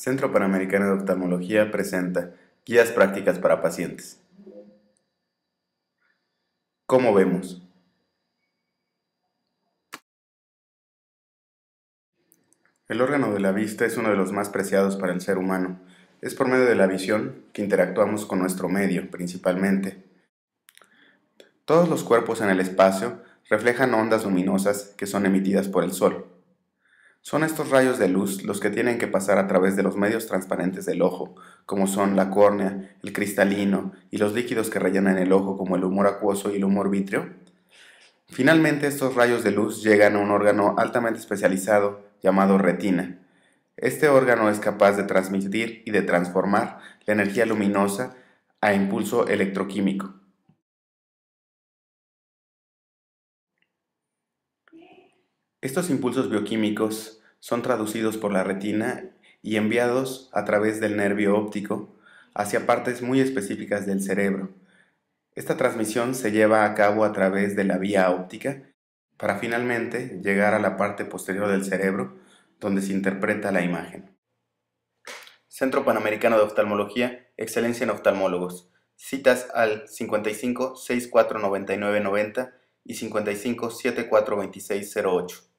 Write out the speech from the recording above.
Centro Panamericano de Oftalmología presenta Guías prácticas para pacientes. ¿Cómo vemos? El órgano de la vista es uno de los más preciados para el ser humano. Es por medio de la visión que interactuamos con nuestro medio, principalmente. Todos los cuerpos en el espacio reflejan ondas luminosas que son emitidas por el Sol. Son estos rayos de luz los que tienen que pasar a través de los medios transparentes del ojo, como son la córnea, el cristalino y los líquidos que rellenan el ojo, como el humor acuoso y el humor vítreo. Finalmente, estos rayos de luz llegan a un órgano altamente especializado llamado retina. Este órgano es capaz de transmitir y de transformar la energía luminosa a impulso electroquímico. Estos impulsos bioquímicos son traducidos por la retina y enviados a través del nervio óptico hacia partes muy específicas del cerebro. Esta transmisión se lleva a cabo a través de la vía óptica para finalmente llegar a la parte posterior del cerebro donde se interpreta la imagen. Centro Panamericano de Oftalmología, Excelencia en Oftalmólogos. Citas al 55 64 99 90 y 55 74 26 08.